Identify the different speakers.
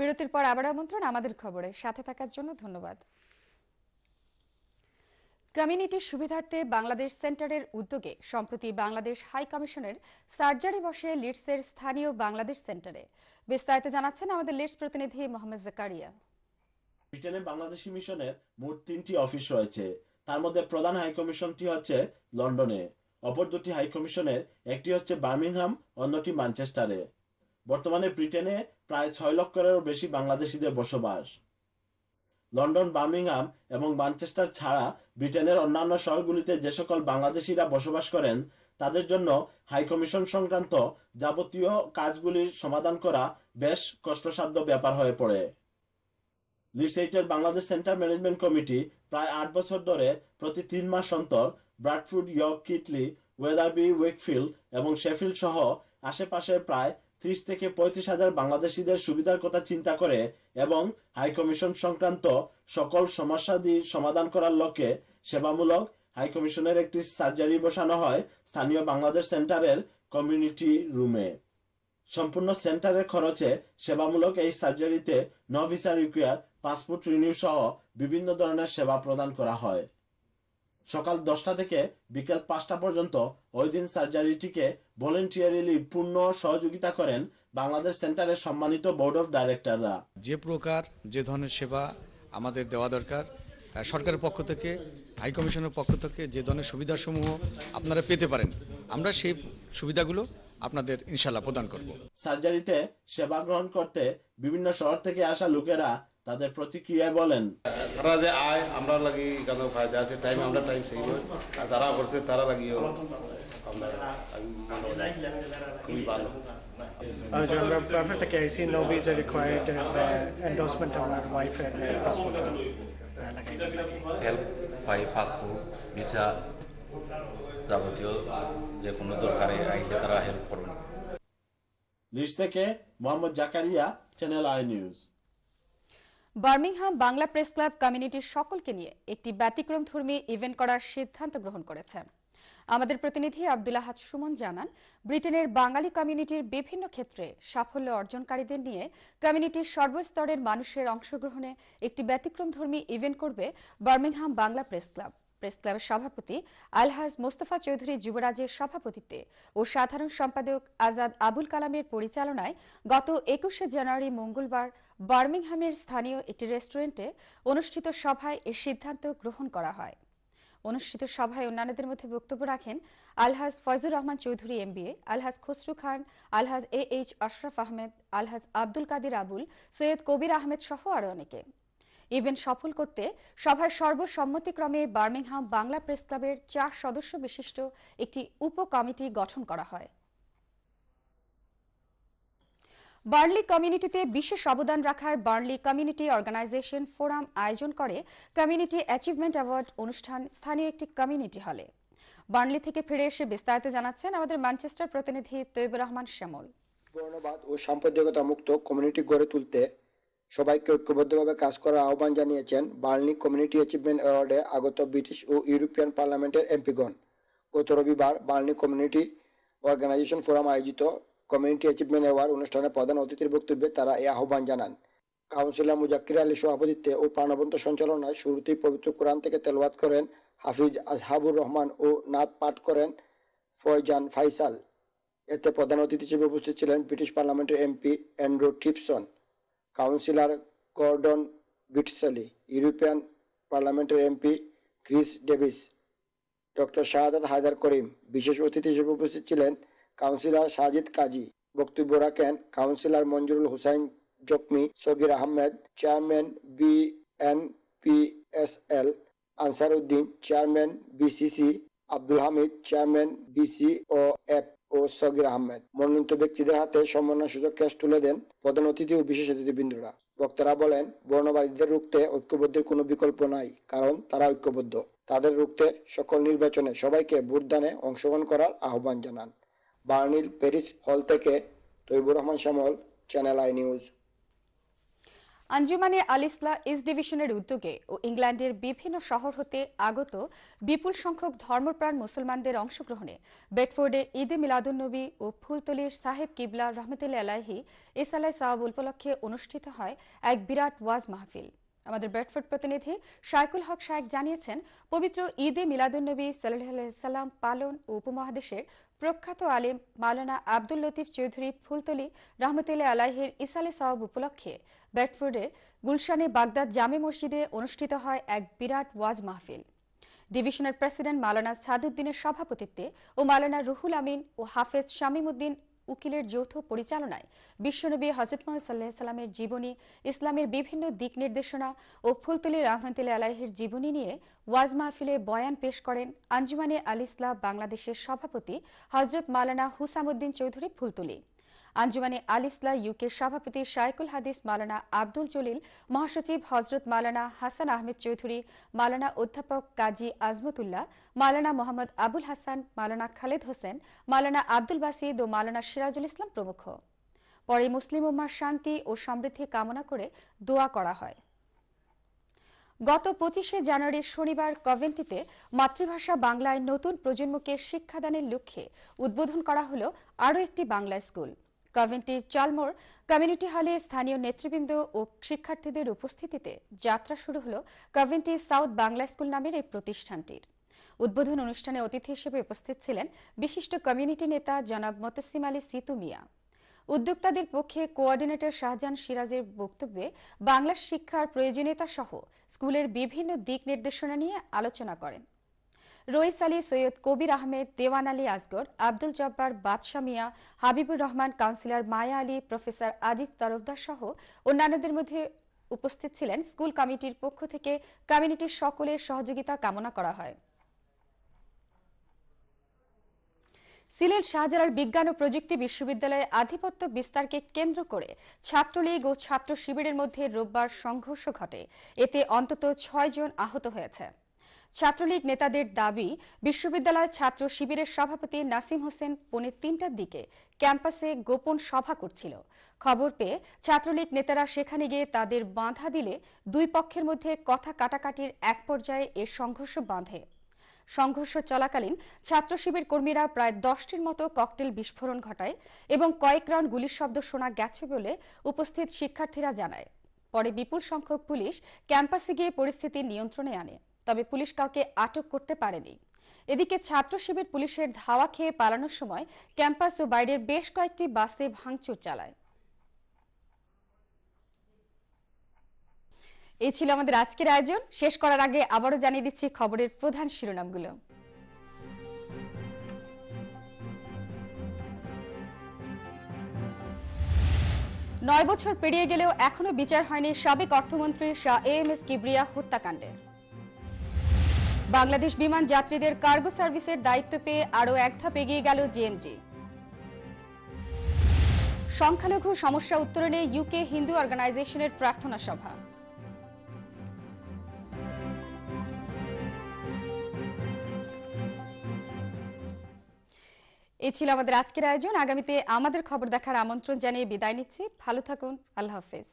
Speaker 1: বিরতির পর আবার আমন্ত্রণ আমাদের খবরে সাথে থাকার জন্য ধন্যবাদ কমিউনিটির সুবিধার্থে বাংলাদেশ সেন্টারের উদ্যোগে সম্প্রতি বাংলাদেশ হাই কমিশনের সার্জারি বসে লিডসের স্থানীয় বাংলাদেশ সেন্টারে বিস্তারিত জানাচ্ছেন আমাদের লিডস প্রতিনিধি মোহাম্মদ জাকারিয়া
Speaker 2: ব্রিটেনে বাংলাদেশি মিশনের মোট তিনটি অফিস রয়েছে তার মধ্যে প্রধান হাই কমিশনটি হচ্ছে লন্ডনে অপর দুটি হাই কমিশনের একটি হচ্ছে বার্মিংহাম অন্যটি ম্যানচেস্টারে বর্তমানে ব্রিটেনে প্রায় ছয় লক্ষেরও বেশি বাংলাদেশিদের বসবাস লন্ডন বার্মিংহাম এবং ম্যানচেস্টার ছাড়া ব্রিটেনের অন্যান্য শহরগুলিতে যে সকল বাংলাদেশিরা বসবাস করেন তাদের জন্য হাইকমিশন সংক্রান্ত যাবতীয় কাজগুলির সমাধান করা বেশ কষ্টসাধ্য ব্যাপার হয়ে পড়ে লিসেইটের বাংলাদেশ সেন্টার ম্যানেজমেন্ট কমিটি প্রায় আট বছর ধরে প্রতি তিন মাস অন্তর Bradford York Keighley Wetherby Wakefield এবং শেফিল্ড সহ আশেপাশের প্রায় ত্রিশ থেকে পঁয়ত্রিশ হাজার বাংলাদেশিদের সুবিধার কথা চিন্তা করে এবং হাইকমিশন সংক্রান্ত সকল সমস্যাদি সমাধান করার লক্ষ্যে সেবামূলক হাইকমিশনের একটি সার্জারি বসানো হয় স্থানীয় বাংলাদেশ সেন্টারের কমিউনিটি রুমে সম্পূর্ণ সেন্টারের খরচে সেবামূলক এই সার্জারিতে নভিসার রিকুয়ার পাসপোর্ট রিনিউ সহ বিভিন্ন ধরনের সেবা প্রদান করা হয় সকাল দশটা থেকে বিকেল পাঁচটা পর্যন্ত ওই দিন সার্জারিটিকে ভলেন্টিয়ারিলি পূর্ণ সহযোগিতা করেন বাংলাদেশ সেন্টারের সম্মানিত বোর্ড অফ ডাইরেক্টররা যে প্রকার যে ধরনের সেবা আমাদের দেওয়া দরকার সরকারের পক্ষ থেকে হাইকমিশনের পক্ষ থেকে যে ধরনের সুবিধাসমূহ আপনারা পেতে পারেন আমরা সেই সুবিধাগুলো আপনাদের ইনশাল্লাহ প্রদান করব সার্জারিতে সেবা গ্রহণ করতে বিভিন্ন শহর থেকে আসা লোকেরা তাদের প্রতিক্রিয়ায় বলেন তারা যে আয় আমরা লাগি কেন ফায়দা আছে টাইম আমরা টাইম সেই আর যারা করছে তারা লাগিও খুবই ভালো হেল্প আচ্ছা, uh, uh,
Speaker 1: uh, ভিসা যে কোনো দরকারে তারা হেল্প
Speaker 2: থেকে Mohammad Zakaria Channel I news
Speaker 1: Birmingham Bangla press club কমিউনিটির সকলকে নিয়ে একটি ব্যতিক্রম ধর্মী ইভেন্ট করার সিদ্ধান্ত গ্রহণ করেছে আমাদের প্রতিনিধি আব্দুল আহাদ সুমন জানান ব্রিটেনের বাঙালি কমিউনিটির বিভিন্ন ক্ষেত্রে সাফল্য অর্জনকারীদের নিয়ে কমিউনিটির সর্বস্তরের মানুষের অংশগ্রহণে একটি ব্যতিক্রম ধর্মী ইভেন্ট করবে Birmingham Bangla press club press ক্লাবের সভাপতি আলহাজ মোস্তফা চৌধুরী যুবরাজের সভাপতিত্বে ও সাধারণ সম্পাদক আজাদ আবুল কালামের পরিচালনায় গত একুশে জানুয়ারি মঙ্গলবার বার্মিংহামের স্থানীয় একটি রেস্টুরেন্টে অনুষ্ঠিত সভায় এ সিদ্ধান্ত গ্রহণ করা হয় অনুষ্ঠিত সভায় অন্যান্যদের মধ্যে বক্তব্য রাখেন Alhaj Foyzur Rahman Chowdhury MBA Alhaj Khasru Khan Alhaj A H Ashraf Ahmed Alhaj Abdul Kadir Abul Syed Kabir Ahmed সহ আরও অনেকে ইভেন্ট সফল করতে সভায় সর্বসম্মতিক্রমে বার্মিংহাম বাংলা প্রেস ক্লাবের চার সদস্য বিশিষ্ট একটি উপ কমিটি গঠন করা হয় বার্লি কমিউনিটিতে বিশেষ অবদান রাখায় বার্লি কমিউনিটি অর্গানাইজেশন ফোরাম আয়োজন করে কমিউনিটি অ্যাচিভমেন্ট অ্যাওয়ার্ড অনুষ্ঠান স্থানীয় একটি কমিউনিটি হলে বার্লি থেকে ফিরে এসে বিস্তারিত জানাচ্ছেন আমাদের ম্যানচেস্টার প্রতিনিধি তৈবুর রহমান শ্যামল
Speaker 3: বর্ণবাদ ও সাম্প্রদায়িকতা মুক্ত কমিউনিটি গড়ে তুলতে সবাইকে ঐক্যবদ্ধভাবে কাজ করার আহ্বান জানিয়েছেন বার্নি কমিউনিটি অ্যাচিভমেন্ট অ্যাওয়ার্ডে আগত ব্রিটিশ ও ইউরোপিয়ান পার্লামেন্টের এমপিগণ গত রবিবার বার্নি কমিউনিটি অর্গানাইজেশন ফোরাম আয়োজিত কমিউনিটি অ্যাচিভমেন্ট অ্যাওয়ার্ড অনুষ্ঠানে প্রধান অতিথির বক্তব্যে তারা এই আহ্বান জানান কাউন্সিলর মুজাক্কির আলী সভাপতিত্বে ও প্রাণবন্ত সঞ্চালনায় শুরুতেই পবিত্র কোরআন থেকে তেলওয়াত করেন হাফিজ আজহাবুর রহমান ও নাথ পাঠ করেন ফয়জান ফাইসাল এতে প্রধান অতিথি হিসেবে উপস্থিত ছিলেন ব্রিটিশ পার্লামেন্টের MP Andrew Tipson councillor Gordon বিটসলি ইউরোপিয়ান পার্লামেন্টের MP Chris Davies doctor Shahadat Haider Karim বিশেষ অতিথি হিসেবে উপস্থিত ছিলেন কাউন্সিলর সাজিদ কাজী বক্তব্য রাখেন কাউন্সিলর মঞ্জুরুল হুসাইন জকমি Sagir Ahmed chairman B N P S L Ansar Uddin chairman BCC Abdul Hamid chairman BC O F O Sagir Ahmed মনোনীত ব্যক্তিদের হাতে সূচক ক্যাশ তুলে দেন প্রধান অতিথি ও বিশেষ অতিথিবৃন্দরা বক্তারা বলেন বর্ণবাদীদের রুখতে ঐক্যবদ্ধের কোনো বিকল্প নাই কারণ তারা ঐক্যবদ্ধ তাদের রুখতে সকল নির্বাচনে সবাইকে ভোটদানে অংশগ্রহণ করার আহ্বান জানান বার্নিল প্যারিস হল থেকে তৈবুর রহমান শ্যামল চ্যানেল আই নিউজ
Speaker 1: আঞ্জুমানে আলিসলা ইস্ট ডিভিশনের উদ্যোগে ও ইংল্যান্ডের বিভিন্ন শহর হতে আগত বিপুল সংখ্যক ধর্মপ্রাণ মুসলমানদের অংশগ্রহণে বেডফোর্ডে ঈদে মিলাদুন্নবী ও ফুলতলির সাহেব কিবলা রহমতুল্লা আলাহি ইসালাই সাহাব উপলক্ষে অনুষ্ঠিত হয় এক বিরাট ওয়াজ মাহফিল আমাদের ব্রেডফোর্ড প্রতিনিধি শাইকুল হক শায়েক জানিয়েছেন পবিত্র ঈদে মিলাদুন্নবী সাল্লাম পালন ও উপমহাদেশের প্রখ্যাত আলিম মালানা আব্দুল লতিফ চৌধুরী ফুলতলি রহমতুল্লাহ আলাহির ইসালে সাহাব উপলক্ষে ব্রেডফোর্ডে গুলশানে বাগদাদ জামে মসজিদে অনুষ্ঠিত হয় এক বিরাট ওয়াজ মাহফিল ডিভিশনের প্রেসিডেন্ট মালানা সাদুদ্দিনের সভাপতিত্বে ও মালানা রুহুল আমিন ও হাফেজ শামীমুদ্দিন উকিলের যৌথ পরিচালনায় বিশ্বনবী হজরত মোহাম্মদ জীবনী ইসলামের বিভিন্ন দিক নির্দেশনা ও ফুলতলি রহমতুল্লা আলাহির জীবনী নিয়ে ওয়াজ মাহফিলে বয়ান পেশ করেন আঞ্জুমানে আল ইসলাম বাংলাদেশের সভাপতি হজরত মালানা হুসামুদ্দিন চৌধুরী ফুলতলি আঞ্জুমানে আলিসলা ইউকে সভাপতি শায়কুল হাদিস মালানা আব্দুল জলিল মহাসচিব হজরত মালানা হাসান আহমেদ চৌধুরী মালানা অধ্যাপক কাজী আজমতুল্লাহ মালানা মোহাম্মদ আবুল হাসান মালানা খালেদ হোসেন মালানা আব্দুল বাসিদ ও মালানা সিরাজুল ইসলাম প্রমুখ পরে মুসলিম উম্মার শান্তি ও সমৃদ্ধি কামনা করে দোয়া করা হয় গত পঁচিশে জানুয়ারি শনিবার কভেন্টিতে মাতৃভাষা বাংলায় নতুন প্রজন্মকে শিক্ষাদানের লক্ষ্যে উদ্বোধন করা হল আরও একটি বাংলা স্কুল কভেন্টি চালমোর কমিউনিটি হলে স্থানীয় নেতৃবৃন্দ ও শিক্ষার্থীদের উপস্থিতিতে যাত্রা শুরু হল কভেন্টি সাউথ বাংলা স্কুল নামের এই প্রতিষ্ঠানটির উদ্বোধন অনুষ্ঠানে অতিথি হিসেবে উপস্থিত ছিলেন বিশিষ্ট কমিউনিটি নেতা জনাব মতসিম আলী সিতু মিয়া উদ্যোক্তাদের পক্ষে কোঅর্ডিনেটর শাহজাহান সিরাজের বক্তব্যে বাংলা শিক্ষার প্রয়োজনীয়তা সহ স্কুলের বিভিন্ন দিক নির্দেশনা নিয়ে আলোচনা করেন রইস আলী সৈয়দ কবির আহমেদ দেওয়ান আলী আসগর আব্দুল জব্বার বাদশা মিয়া হাবিবুর রহমান কাউন্সিলর মায়া আলী প্রফেসর আজিজ তরফদার সহ অন্যান্যদের মধ্যে উপস্থিত ছিলেন স্কুল কমিটির পক্ষ থেকে কমিউনিটির সকলের সহযোগিতা কামনা করা হয় সিলেট শাহজালাল বিজ্ঞান ও প্রযুক্তি বিশ্ববিদ্যালয়ে আধিপত্য বিস্তারকে কেন্দ্র করে ছাত্রলীগ ও ছাত্র শিবিরের মধ্যে রোববার সংঘর্ষ ঘটে এতে অন্তত ছয় জন আহত হয়েছে ছাত্রলীগ নেতাদের দাবি বিশ্ববিদ্যালয় ছাত্র শিবিরের সভাপতি নাসিম হোসেন পৌনে তিনটার দিকে ক্যাম্পাসে গোপন সভা করছিল খবর পেয়ে ছাত্রলীগ নেতারা সেখানে গিয়ে তাদের বাঁধা দিলে দুই পক্ষের মধ্যে কথা কাটাকাটির এক পর্যায়ে এ সংঘর্ষ বাঁধে সংঘর্ষ চলাকালীন ছাত্র শিবির কর্মীরা প্রায় দশটির মতো ককটেল বিস্ফোরণ ঘটায় এবং কয়েক রাউন্ড গুলির শব্দ শোনা গেছে বলে উপস্থিত শিক্ষার্থীরা জানায় পরে বিপুল সংখ্যক পুলিশ ক্যাম্পাসে গিয়ে পরিস্থিতি নিয়ন্ত্রণে আনে তবে পুলিশ কাউকে আটক করতে পারেনি এদিকে ছাত্র শিবির পুলিশের ধাওয়া খেয়ে পালানোর সময় ক্যাম্পাস ও বাইরের বেশ কয়েকটি বাসে ভাঙচুর চালায় এই ছিল আমাদের আজকের আয়োজন শেষ করার আগে আবারও জানিয়ে দিচ্ছি খবরের প্রধান শিরোনামগুলো নয় বছর পেরিয়ে গেলেও এখনো বিচার হয়নি সাবেক অর্থমন্ত্রী Shah A M S Kibria হত্যাকাণ্ডের বাংলাদেশ বিমান যাত্রীদের কার্গো সার্ভিসের দায়িত্ব পেয়ে আরও এক ধাপ এগিয়ে গেল জিএমজি সংখ্যালঘু সমস্যা উত্তরণে ইউকে হিন্দু অর্গানাইজেশনের প্রার্থনা সভা এ ছিল আমাদের আজকের আয়োজন আগামীতে আমাদের খবর দেখার আমন্ত্রণ জানিয়ে বিদায় নিচ্ছি ভালো থাকুন আল্লাহ হাফেজ